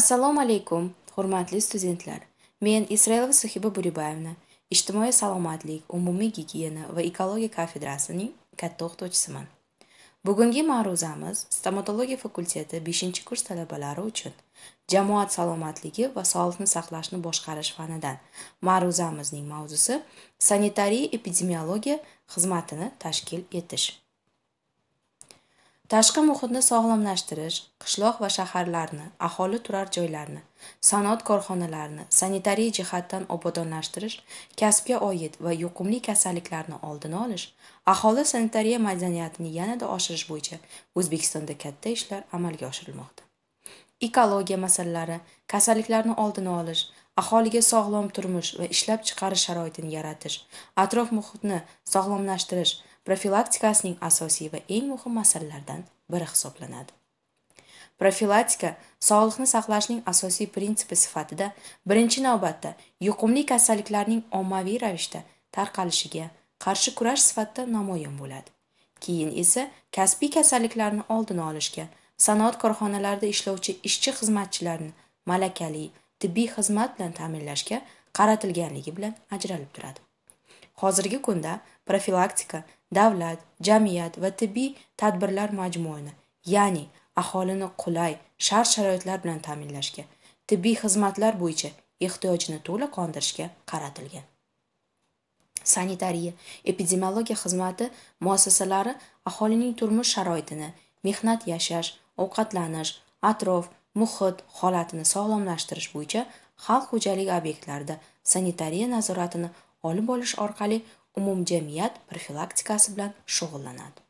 assalomu alaykum hurmatli studentlar men israilova suhiba buribayevna ijtimoiy salomatlik umumiy gigiyena va ekologiya kafedrasining katta o'qituvchisiman bugungi ma'ruzamiz stomatologiya fakulteti 5 kurs talabalari uchun jamoat salomatligi va sog'liqni saqlashni boshqarish fanidan ma'ruzamizning mavzusi sanitariya epidemiologiya xizmatini tashkil etish tashqi muhitni sog'lomlashtirish qishloq va shaharlarni aholi turar joylarni sanoat korxonalarini sanitariy jihatdan obodonlashtirish kasbga oid va yuqumli kasalliklarni oldini olish aholi sanitariya madaniyatini yanada oshirish bo'yicha o'zbekistonda katta ishlar amalga oshirilmoqda ekologiya masalalari kasalliklarni oldini olish aholiga sog'lom turmush va ishlab chiqarish sharoitini yaratish atrof muhitni sog'lomlashtirish profilaktikasining asosiy va eng muhim masalalaridan biri hisoblanadi profilaktika sog'liqni saqlashning asosiy prinsipi sifatida birinchi navbatda yuqumli kasalliklarning ommaviy ravishda tarqalishiga qarshi kurash sifatida namoyon bo'ladi keyin esa kasbiy kasalliklarni oldini olishga sanoat korxonalarida ishlovchi ishchi xizmatchilarni malakali tibbiy xizmat bilan ta'minlashga qaratilganligi bilan ajralib turadi hozirgi kunda profilaktika davlat jamiyat va tibbiy tadbirlar majmuini ya'ni aholini qulay shart sharoitlar bilan ta'minlashga tibbiy xizmatlar bo'yicha ehtiyojni to'la qondirishga qaratilgan sanitariya epidemiologiya xizmati muassasalari aholining turmush sharoitini mehnat yashash ovqatlanish atrof muhit holatini sog'lomlashtirish bo'yicha xalq xo'jaligi obyektlarida sanitariya nazoratini olib borish orqali umumjamiyat profilaktikasi bilan shug'ullanadi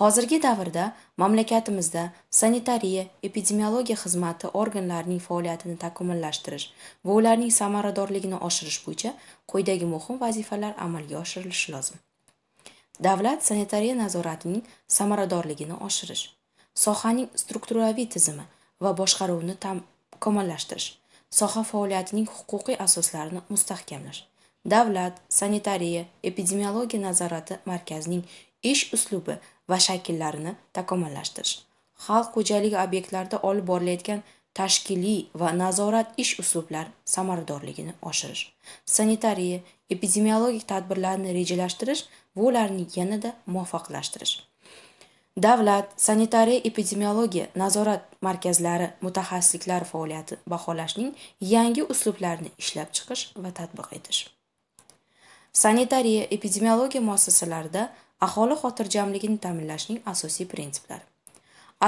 hozirgi davrda mamlakatimizda sanitariya epidemiologiya xizmati organlarining faoliyatini takomillashtirish va ularning samaradorligini oshirish bo'yicha quyidagi muhim vazifalar amalga oshirilishi lozim davlat sanitariya nazoratining samaradorligini oshirish sohaning strukturaviy tizimi va boshqaruvini takomillashtirish soha faoliyatining huquqiy asoslarini mustahkamlash davlat sanitariya epidemiologiya nazorati markazining ish uslubi va shakllarini takomillashtirish xalq xo'jaligi obyektlarida olib borilayotgan tashkiliy va nazorat ish uslublar samaradorligini oshirish sanitariya epidemiologik tadbirlarni rejalashtirish va ularni yanada muvofiqlashtirish davlat sanitariya epidemiologiya nazorat markazlari mutaxassisliklari faoliyati baholashning yangi uslublarini ishlab chiqish va tatbiq etish sanitariya epidemiologiya muassasalarida aholi xotirjamligini ta'minlashning asosiy prinsiplari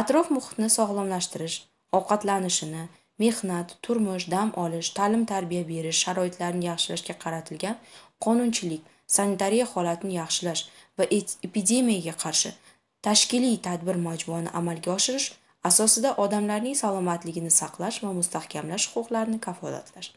atrof muhitni sog'lomlashtirish ovqatlanishini mehnat turmush dam olish ta'lim tarbiya berish sharoitlarini yaxshilashga qaratilgan qonunchilik sanitariya holatini yaxshilash va epidemiyaga qarshi tashkiliy tadbir majmuani amalga oshirish asosida odamlarning salomatligini saqlash va mustahkamlash huquqlarini kafolatlash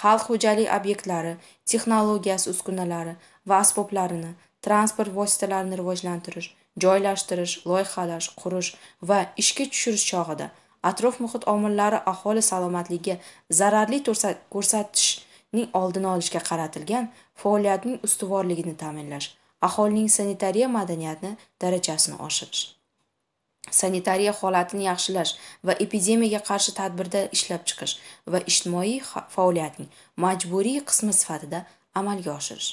xalq xo'jalik obyektlari texnologiyasi uskunalari va asboblarini transport vositalarini rivojlantirish joylashtirish loyihalash qurish va ishga tushirish chog'ida atrof muhit omillari aholi salomatligiga zararli ko'rsatishning oldini olishga qaratilgan faoliyatning ustuvorligini ta'minlash aholining sanitariya madaniyati darajasini oshirish sanitariya holatini yaxshilash va epidemiyaga qarshi tadbirda ishlab chiqish va ijtimoiy faoliyatning majburiy qismi sifatida amalga oshirish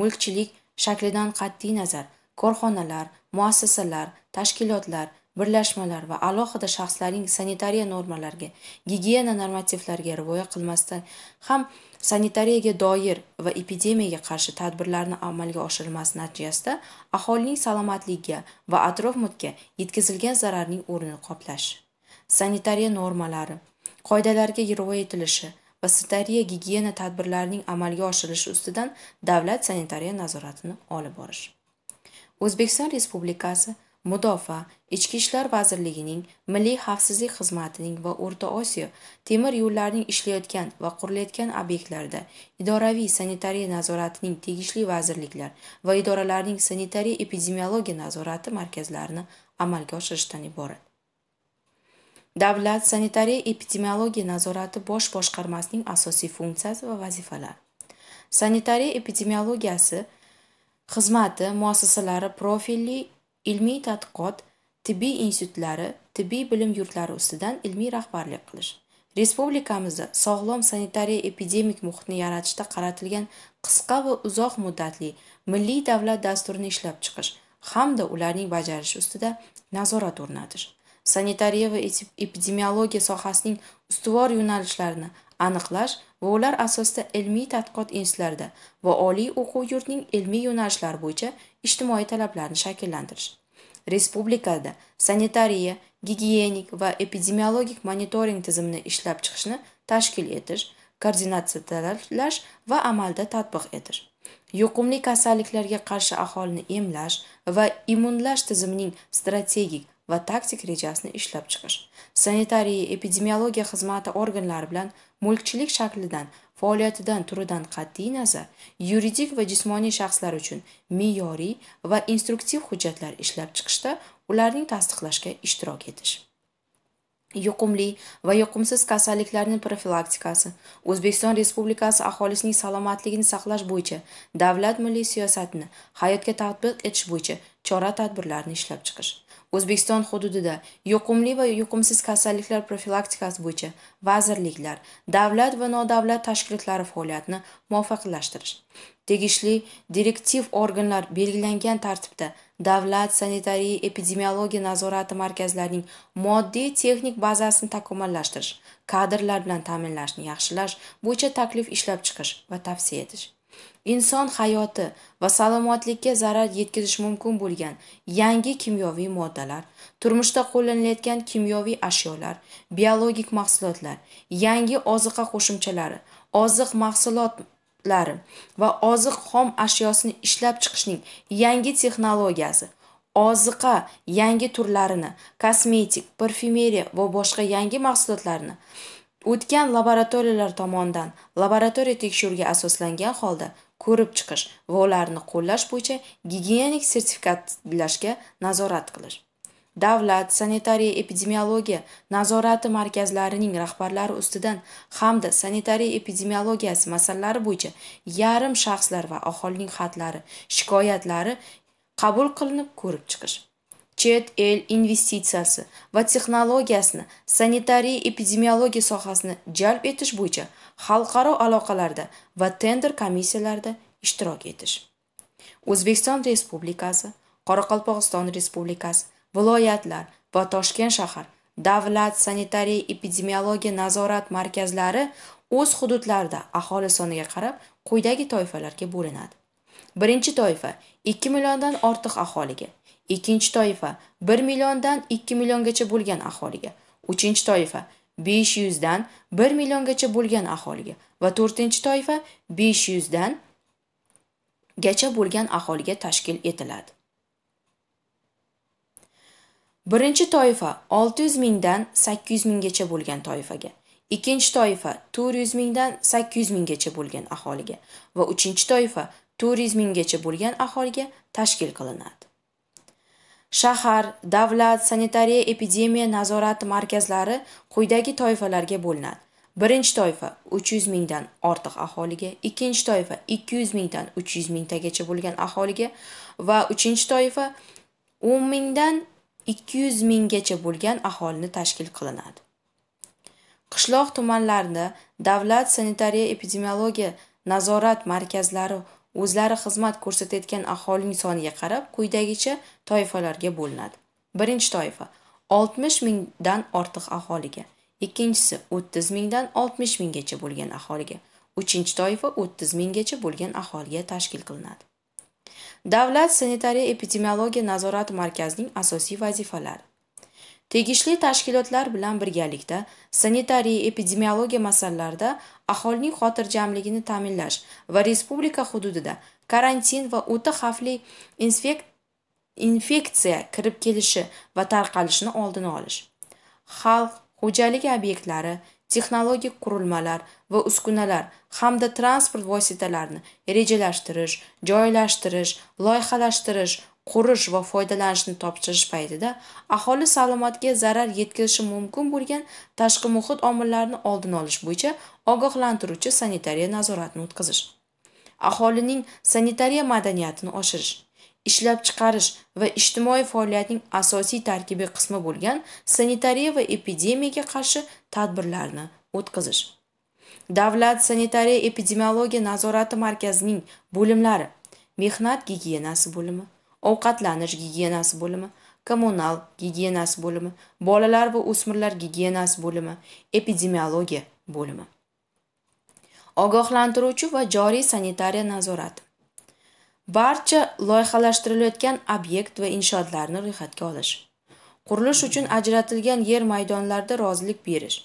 mulkchilik shaklidan qat'iy nazar korxonalar muassasalar tashkilotlar birlashmalar va alohida shaxslarning sanitariya normalariga gigiyena normativlariga rioya qilmasdan ham sanitariyaga doir va epidemiyaga qarshi tadbirlarni amalga oshirmas natijasida aholining salomatligiga va atrof muhitga yetkazilgan zararning o'rnini qoplash sanitariya normalari qoidalarga rioya etilishi va sanitariya gigiyena tadbirlarining amalga oshirilishi ustidan davlat sanitariya nazoratini olib borish o'zbekiston respublikasi mudofa ichki ishlar vazirligining milliy xavfsizlik xizmatining va o'rta osiyo temir yo'llarining ishlayotgan va qurilayotgan obyektlarida idoraviy sanitariya nazoratining tegishli vazirliklar va idoralarning sanitariya epidemiologiya nazorati markazlarini amalga oshirishdan iborat davlat sanitariya epidemiologiya nazorati bosh boshqarmasining asosiy funksiyasi va vazifalari sanitariya epidemiologiyasi xizmati muassasalari profilli ilmiy tadqiqot tibbiy institutlari tibbiy bilim yurtlari ustidan ilmiy rahbarlik qilish respublikamizda sog'lom sanitariya epidemik muhitni yaratishda qaratilgan qisqa va uzoq muddatli milliy davlat dasturini ishlab chiqish hamda ularning bajarilishi ustida nazorat o'rnatish sanitariya va epidemiologiya sohasining ustuvor yo'nalishlarini aniqlash va ular asosida ilmiy tadqiqot institutlarida va oliy o'quv yurtining ilmiy yo'nalishlari bo'yicha ijtimoiy talablarni shakllantirish respublikada sanitariya gigiyenik va epidemiologik monitoring tizimini ishlab chiqishni tashkil etish koordinatsiya koordinatsiyalash va amalda tatbiq etish yuqumli kasalliklarga qarshi aholini emlash va immunlash tizimining strategik va taktik rejasini ishlab chiqish sanitariya epidemiologiya xizmati organlari bilan mulkchilik shaklidan faoliyatidan turidan qat'iy nazar yuridik va jismoniy shaxslar uchun me'yoriy va instruktiv hujjatlar ishlab chiqishda ularning tasdiqlashga ishtirok etish yuqumli va yuqumsiz kasalliklarning profilaktikasi o'zbekiston respublikasi aholisining salomatligini saqlash bo'yicha davlat milliy siyosatini hayotga tatbiq etish bo'yicha chora tadbirlarni ishlab chiqish o'zbekiston hududida yuqumli va yuqumsiz kasalliklar profilaktikasi bo'yicha vazirliklar davlat va nodavlat tashkilotlari faoliyatini muvofiqlashtirish tegishli direktiv organlar belgilangan tartibda davlat sanitariya epidemiologiya nazorati markazlarining moddiy texnik bazasini takomillashtirish kadrlar bilan ta'minlashni yaxshilash bo'yicha taklif ishlab chiqish va tavsiya etish inson hayoti va salomatlikka zarar yetkazish mumkin bo'lgan yangi kimyoviy moddalar turmushda qo'llanilayotgan kimyoviy ashyolar biologik mahsulotlar yangi oziqa qo'shimchalari oziq mahsulotlari va oziq xom ashyosini ishlab chiqishning yangi texnologiyasi oziqa yangi turlarini kosmetik parfyumeriya va boshqa yangi mahsulotlarni o'tgan laboratoriyalar tomonidan laboratoriya tekshiruviga asoslangan holda ko'rib chiqish va ularni qo'llash bo'yicha gigiyenik sertifikatlashga nazorat qilish davlat sanitariya epidemiologiya nazorati markazlarining rahbarlari ustidan hamda sanitariya epidemiologiyasi masalalari bo'yicha yarim shaxslar va aholining xatlari shikoyatlari qabul qilinib ko'rib chiqish chet el investitsiyasi va texnologiyasini sanitariy epidemiologiya sohasini jalb etish bo'yicha xalqaro aloqalarda va tender komissiyalarida ishtirok etish o'zbekiston respublikasi qoraqalpog'iston respublikasi viloyatlar va toshkent shahar davlat sanitariya epidemiologiya nazorat markazlari o'z hududlarida aholi soniga qarab quyidagi toifalarga bo'linadi birinchi toifa ikki milliondan ortiq aholiga ikkinchi toifa 1 milliondan 2 milliongacha bo'lgan aholiga uchinchi toifa 500 dan 1 milliongacha bo'lgan aholiga va to'rtinchi toifa 500 dan gacha bo'lgan aholiga tashkil etiladi birinchi toifa 600 mingdan 800 minggacha bo'lgan toifaga ikkinchi toifa 400 mingdan 800 minggacha bo'lgan aholiga va uchinchi toifa 400 minggacha bo'lgan aholiga tashkil qilinadi shahar davlat sanitariya epidemiya nazorati markazlari quyidagi toifalarga bo'linadi birinchi toifa 300 mingdan ortiq aholiga ikkinchi toifa 200 mingdan 300 mingtagacha bo'lgan aholiga va uchinchi toifa 10 mingdan 200 minggacha bo'lgan aholini tashkil qilinadi qishloq tumanlarida davlat sanitariya epidemiologiya nazorat markazlari o'zlari xizmat ko'rsatayotgan aholining soniga qarab quyidagicha toifalarga bo'linadi birinchi toifa oltmish mingdan ortiq aholiga ikkinchisi o'ttiz mingdan oltmish minggacha bo'lgan aholiga uchinchi toifa o'ttiz minggacha bo'lgan aholiga tashkil qilinadi davlat sanitariya epidemiologiya nazorati markazining asosiy vazifalari tegishli tashkilotlar bilan birgalikda sanitariya epidemiologiya masalalarida aholining xotirjamligini ta'minlash va respublika hududida karantin va o'ta xavfli infeksiya kirib kelishi va tarqalishini oldini olish xalq xo'jaligi obyektlari texnologik qurilmalar va uskunalar hamda transport vositalarini rejalashtirish joylashtirish loyihalashtirish qurish va foydalanishni topshirish paytida aholi salomatiga zarar yetkazishi mumkin bo'lgan tashqi muhit omillarini oldini olish bo'yicha ogohlantiruvchi sanitariya nazoratini o'tkazish aholining sanitariya madaniyatini oshirish ishlab chiqarish va ijtimoiy faoliyatning asosiy tarkibiy qismi bo'lgan sanitariya va epidemiyaga qarshi tadbirlarni o'tkazish davlat sanitariya epidemiologiya nazorati markazining bo'limlari mehnat gigiyenasi bo'limi ovqatlanish gigiyenasi bo'limi kommunal gigiyenasi bo'limi bolalar va o'smirlar gigiyenasi bo'limi epidemiologiya bo'limi ogohlantiruvchi va joriy sanitariya nazorati barcha loyihalashtirilayotgan obyekt va inshootlarni ro'yxatga olish qurilish uchun ajratilgan yer maydonlarda rozilik berish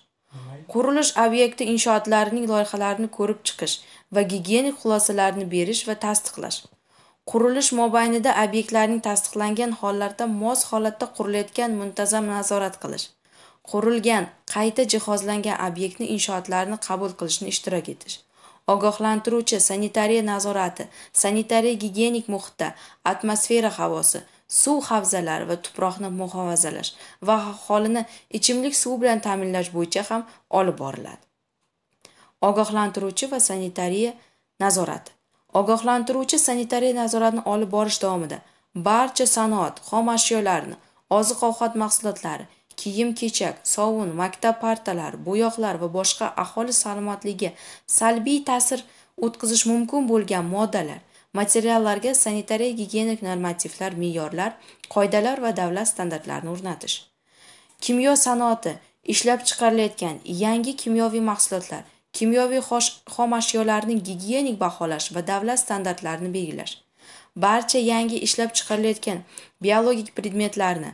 qurilish obyekti inshootlarining loyihalarini ko'rib chiqish va gigiyenik xulosalarni berish va tasdiqlash qurilish mobaynida obyektlarning tasdiqlangan hollarda mos holatda qurilayotgan muntazam nazorat qilish qurilgan qayta jihozlangan obyektni inshootlarni qabul qilishni ishtirok etish ogohlantiruvchi sanitariya nazorati sanitariya gigiyenik muhitda atmosfera havosi suv havzalari va tuproqni muhofazalash va aholini ichimlik suvi bilan ta'minlash bo'yicha ham olib boriladi ogohlantiruvchi va sanitariya nazorati ogohlantiruvchi sanitariya nazoratini olib borish davomida barcha sanoat xom ashyolarni oziq ovqat mahsulotlari kiyim kechak sovun maktab partalari bo'yoqlar va boshqa aholi salomatligiga salbiy ta'sir o'tkazish mumkin bo'lgan moddalar materiallarga sanitariya gigiyenik normativlar me'yorlar qoidalar va davlat standartlarini o'rnatish kimyo sanoati ishlab chiqarilayotgan yangi kimyoviy mahsulotlar kimyoviy xomashyolarni gigiyenik baholash va davlat standartlarini belgilash barcha yangi ishlab chiqarilayotgan biologik predmetlarni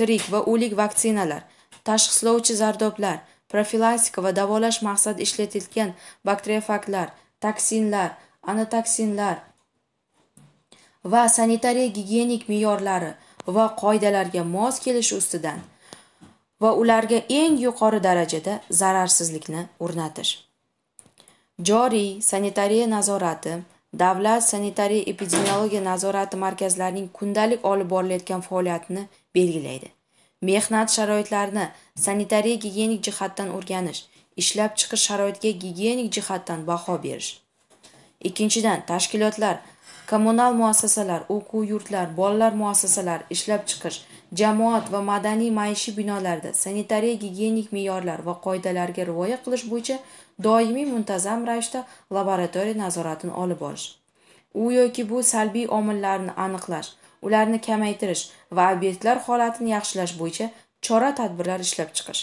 tirik va o'lik vaksinalar tashxislovchi zardoblar profilaktika va davolash maqsadida ishlatilgan bakteriofaglar toksinlar anotoksinlar va sanitariya gigiyenik me'yorlari va qoidalarga mos kelish ustidan va ularga eng yuqori darajada zararsizlikni o'rnatish joriy sanitariya nazorati davlat sanitariya epidemiologiya nazorati markazlarining kundalik olib borilayotgan faoliyatini belgilaydi mehnat sharoitlarini sanitariya gigiyenik jihatdan o'rganish ishlab chiqish sharoitiga gigiyenik jihatdan baho berish ikkinchidan tashkilotlar kommunal muassasalar o'quv yurtlar bolalar muassasalari ishlab chiqish jamoat va madaniy maishiy binolarda sanitariya gigiyenik me'yorlar va qoidalarga rioya qilish bo'yicha doimiy muntazam ravishda laboratoriya nazoratini olib borish u yoki bu salbiy omillarni aniqlash ularni kamaytirish va obyektlar holatini yaxshilash bo'yicha chora tadbirlar ishlab chiqish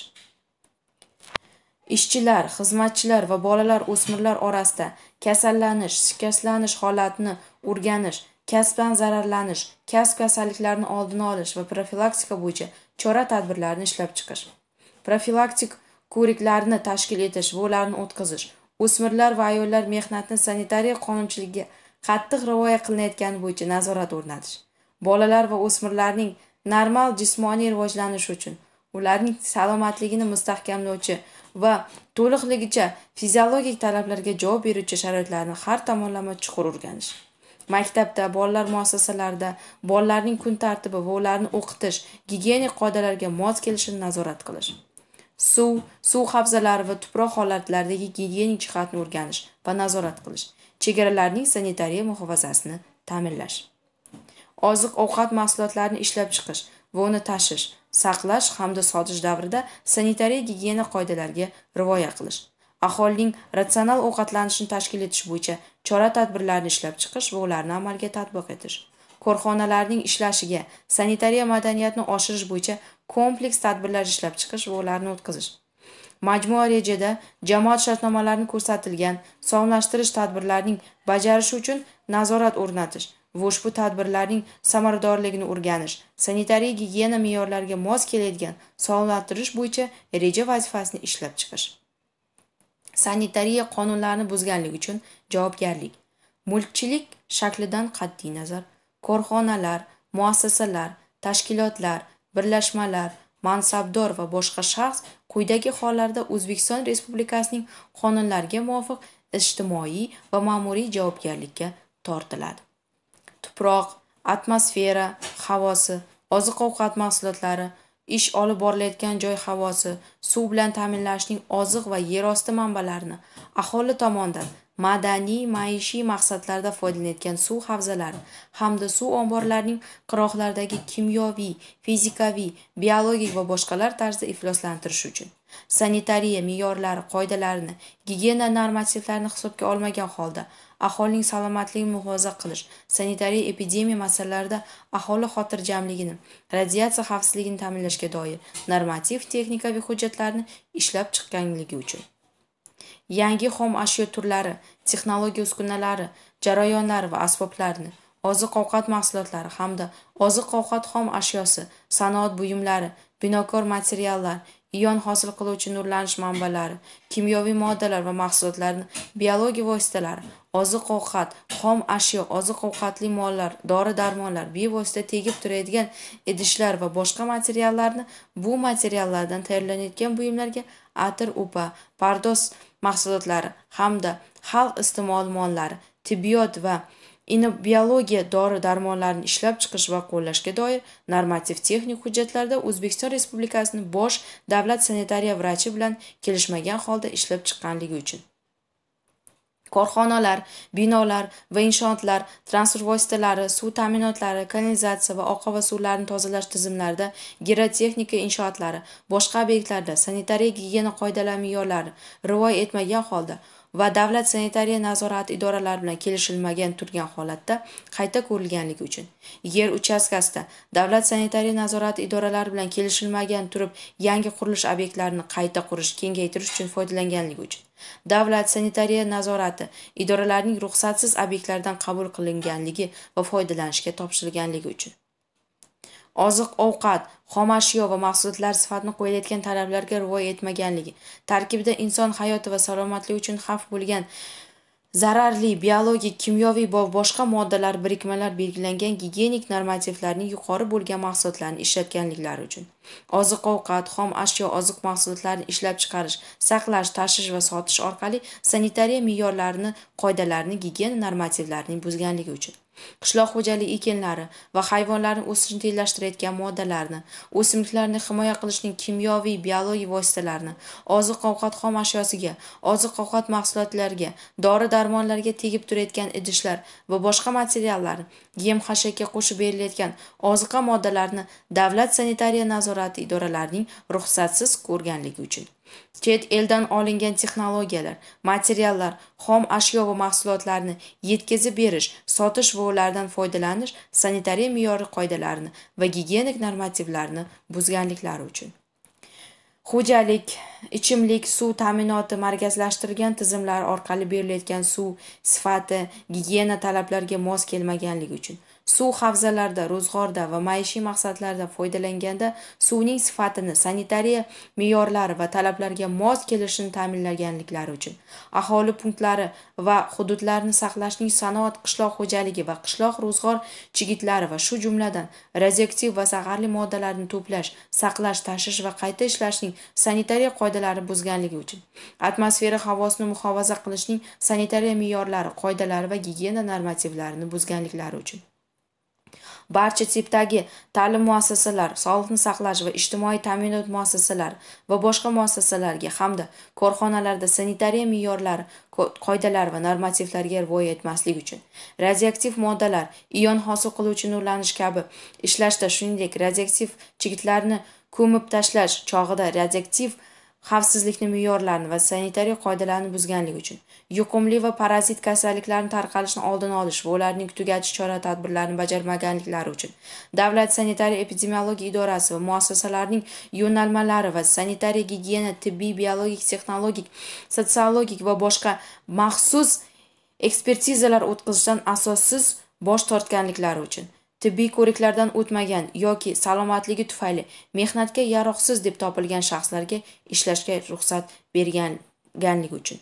ishchilar xizmatchilar va bolalar o'smirlar orasida kasallanish shikastlanish holatini o'rganish kasbdan zararlanish kasb kasalliklarini oldini olish va profilaktika bo'yicha chora tadbirlarni ishlab chiqish profilaktik ko'riklarni tashkil etish va ularni o'tkazish o'smirlar va ayollar mehnatni sanitariya qonunchiligiga qattiq rioya qilinayotgani bo'yicha nazorat o'rnatish bolalar va o'smirlarning normal jismoniy rivojlanishi uchun ularning salomatligini mustahkamlovchi va to'liqligicha fiziologik talablarga javob beruvchi sharoitlarni har tomonlama chuqur o'rganish maktabda bolalar muassasalarida bolalarning kun tartibi va ularni o'qitish gigiyenik qoidalarga mos kelishini nazorat qilish suv suv havzalari va tuproq holatlaridagi gigiyenik jihatni o'rganish va nazorat qilish chegaralarning sanitariya muhofazasini ta'minlash oziq ovqat mahsulotlarini ishlab chiqish va uni tashish saqlash hamda sotish davrida sanitariya gigiyena qoidalariga rioya qilish aholining ratsional ovqatlanishini tashkil etish bo'yicha chora tadbirlarni ishlab chiqish va ularni amalga tatbiq etish korxonalarning ishlashiga sanitariya madaniyatini oshirish bo'yicha kompleks tadbirlar ishlab chiqish va ularni o'tkazish majmua rejada jamoat shartnomalarini ko'rsatilgan sog'lomlashtirish tadbirlarining bajarishi uchun nazorat o'rnatish va ushbu tadbirlarning samaradorligini o'rganish sanitariya gigiyena me'yorlariga mos keladigan sog'lomlashtirish bo'yicha reja vazifasini ishlab chiqish sanitariya qonunlarini buzganlik uchun javobgarlik mulkchilik shaklidan qat'iy nazar korxonalar muassasalar tashkilotlar birlashmalar mansabdor va boshqa shaxs quyidagi hollarda o'zbekiston respublikasining qonunlariga muvofiq ijtimoiy va ma'muriy javobgarlikka tortiladi tuproq atmosfera havosi oziq ovqat mahsulotlari ish olib borilayotgan joy havosi suv bilan ta'minlashning oziq va yerosti manbalarini aholi tomonidan madaniy maishiy maqsadlarda foydalanayotgan suv havzalari hamda suv omborlarining qirg'oqlardagi kimyoviy fizikaviy biologik va boshqalar tarzda ifloslantirish uchun sanitariya me'yorlari qoidalarini gigiyena normativlarini hisobga olmagan holda aholining salomatligini muhofaza qilish sanitariya epidemiya masalalarida aholi xotirjamligini radiatsiya xavfsizligini ta'minlashga doir normativ texnikaviy hujjatlarni ishlab chiqqanligi uchun yangi xom ashyo turlari texnologiya uskunalari jarayonlari va asboblarini oziq ovqat mahsulotlari hamda oziq ovqat xom ashyosi sanoat buyumlari binokor materiallar ion hosil qiluvchi nurlanish manbalari kimyoviy moddalar va mahsulotlarni biologik vositalar oziq ovqat xom ashyo oziq ovqatli mollar dori darmonlar bevosita tegib turadigan idishlar va boshqa materiallarni bu materiallardan tayyorlanayotgan buyumlarga atir upa pardoz mahsulotlari hamda xalq iste'mol mollari tibbiyot va biologiya dori darmonlarini ishlab chiqish va qo'llashga doir normativ texnik hujjatlarda o'zbekiston respublikasini bosh davlat sanitariya vrachi bilan kelishmagan holda ishlab chiqqanligi uchun korxonalar binolar va inshootlar transport vositalari suv ta'minotlari kanalizatsiya va oqova suvlarini tozalash tizimlarida gerotexnika inshootlari boshqa obyektlarda sanitariya gigiyena qoidalari me'yorlari rioya etmagan holda va davlat sanitariya nazorati idoralari bilan kelishilmagan turgan holatda qayta ko'rilganligi uchun yer uchastkasida davlat sanitariya nazorati idoralari bilan kelishilmagan turib yangi qurilish obyektlarini qayta qurish kengaytirish uchun foydalanganligi uchun davlat sanitariya nazorati idoralarining ruxsatsiz obyektlardan qabul qilinganligi va foydalanishga topshirilganligi uchun oziq ovqat xomashyo va mahsulotlar sifatini qo'yilayotgan talablarga rioya etmaganligi tarkibida inson hayoti va salomatligi uchun xavf bo'lgan zararli biologik kimyoviy va boshqa moddalar birikmalar belgilangan gigiyenik normativlarning yuqori bo'lgan mahsulotlarni ishlatganliklari uchun oziq ovqat xom ashyo oziq mahsulotlarini ishlab chiqarish saqlash tashish va sotish orqali sanitariya me'yorlarini qoidalarini gigiyena normativlarining buzganligi uchun qishloq xo'jalik ekinlari va hayvonlarni o'sishini tenglashtirayotgan moddalarni o'simliklarni himoya qilishning kimyoviy biologik vositalarini oziq ovqat xom ashyosiga oziq ovqat mahsulotlariga dori darmonlarga tegib turayotgan idishlar va boshqa materiallarni yem xashakka qo'shib berilayotgan oziqa moddalarini davlat sanitariya nazorati idoralarining ruxsatsiz ko'rganligi uchun chet eldan olingan texnologiyalar materiallar xom ashyo va mahsulotlarni yetkazib berish sotish va ulardan foydalanish sanitariya me'yori qoidalarini va gigiyenik normativlarni buzganliklari uchun xo'jalik ichimlik suv ta'minoti markazlashtirilgan tizimlar orqali berilayotgan suv sifati gigiyena talablariga mos kelmaganligi uchun suv havzalarda ro'zg'orda va maishiy maqsadlarda foydalanganda suvning sifatini sanitariya me'yorlari va talablarga mos kelishini ta'minlaganliklari uchun aholi punktlari va hududlarni saqlashning sanoat qishloq xo'jaligi va qishloq ro'zg'or chigitlari va shu jumladan radioaktiv va zaharli moddalarni to'plash saqlash tashish va qayta ishlashning sanitariya qoidalari buzganligi uchun atmosfera havosini muhofaza qilishning sanitariya me'yorlari qoidalari va gigiyena normativlarini buzganliklari uchun barcha tipdagi ta'lim muassasalari sog'liqni saqlash va ijtimoiy ta'minot muassasalari va boshqa muassasalarga hamda korxonalarda sanitariya me'yorlari qoidalar va normativlarga rioya etmaslik uchun radioaktiv moddalar ion hosil qiluvchi nurlanish kabi ishlashda shuningdek radioaktiv chigitlarni ko'mib tashlash chog'ida radioaktiv xavfsizlikni me'yorlarini va sanitariya qoidalarini buzganlik uchun yuqumli va parazit kasalliklarni tarqalishini oldini olish va ularning tugatish chora tadbirlarini bajarmaganliklari uchun davlat sanitariya epidemiologiya idorasi va muassasalarining yo'nalmalari va sanitariya gigiyena tibbiy biologik texnologik sotsiologik va boshqa maxsus ekspertizalar o'tkazishdan asossiz bosh tortganliklari uchun tibbiy ko'riklardan o'tmagan yoki salomatligi tufayli mehnatga yaroqsiz deb topilgan shaxslarga ishlashga ruxsat berganganligi uchun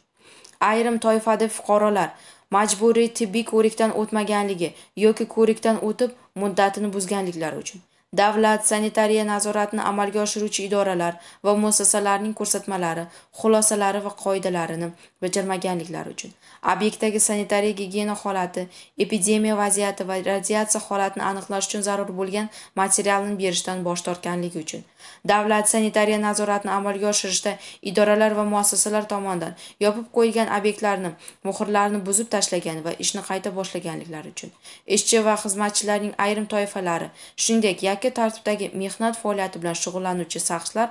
ayrim toifada fuqarolar majburiy tibbiy ko'rikdan o'tmaganligi yoki ko'rikdan o'tib muddatini buzganliklari uchun davlat sanitariya nazoratini amalga oshiruvchi idoralar va muassasalarning ko'rsatmalari xulosalari va qoidalarini bajarmaganliklari uchun obyektdagi sanitariya gigiyena holati epidemiya vaziyati va radiatsiya holatini aniqlash uchun zarur bo'lgan materialni berishdan bosh tortganligi uchun davlat sanitariya nazoratini amalga oshirishda idoralar va muassasalar tomonidan yopib qo'yilgan obyektlarni muhrlarini buzib tashlagan va ishni qayta boshlaganliklari uchun ishchi va xizmatchilarning ayrim toifalari shuningdek yakka tartibdagi mehnat faoliyati bilan shug'ullanuvchi shaxslar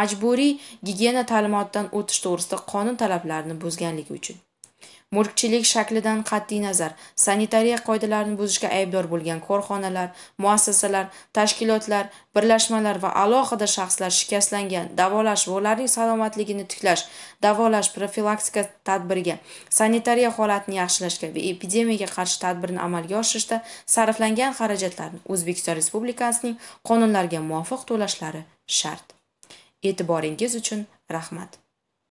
majburiy gigiyena ta'limotidan o'tish to'g'risida qonun talablarini buzganligi uchun mulkchilik shaklidan qat'iy nazar sanitariya qoidalarini buzishga aybdor bo'lgan korxonalar muassasalar tashkilotlar birlashmalar va alohida shaxslar shikastlangan davolash va ularning salomatligini tiklash davolash profilaktika tadbiriga sanitariya holatini yaxshilashga va epidemiyaga qarshi tadbirni amalga oshirishda sarflangan xarajatlarni o'zbekiston respublikasining qonunlariga muvofiq to'lashlari shart e'tiboringiz uchun rahmat